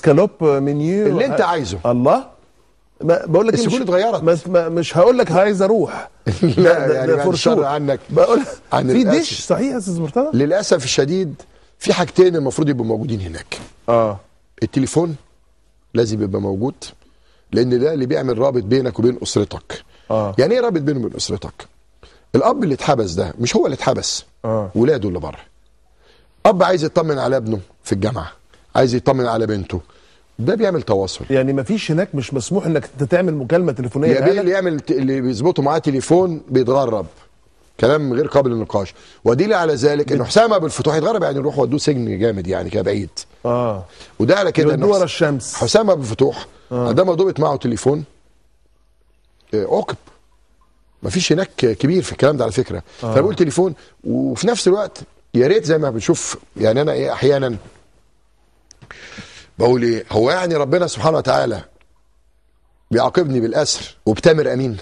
سكالوب منيو اللي انت عايزه الله ما بقول لك السجون اتغيرت مش هقول لك عايز اروح لا يعني ده يعني فور عنك بقول عن في ديش صحيح يا استاذ مرتضى للاسف الشديد في حاجتين المفروض يبقوا موجودين هناك اه التليفون لازم يبقى موجود لان ده اللي بيعمل رابط بينك وبين اسرتك اه يعني ايه رابط بينه وبين اسرتك الاب اللي اتحبس ده مش هو اللي اتحبس آه. ولاده اللي بره اب عايز يطمن على ابنه في الجامعه عايز يطمن على بنته ده بيعمل تواصل يعني مفيش هناك مش مسموح انك تعمل مكالمه تليفونيه يعني اللي يعمل اللي بيظبطه معاه تليفون بيتغرب كلام غير قابل للنقاش ودليل على ذلك ان حسام ابو الفتوح يتغرب يعني يروح ودوه سجن جامد يعني كده بعيد اه وده على كده انه ورا الشمس حسام ابو الفتوح آه. ده ضبط معه تليفون آه، عقب مفيش هناك كبير في الكلام ده على فكره آه. فبقول تليفون وفي نفس الوقت يا ريت زي ما بنشوف يعني انا ايه احيانا بقول ايه هو يعني ربنا سبحانه وتعالى بيعاقبني بالاسر وبتامر امين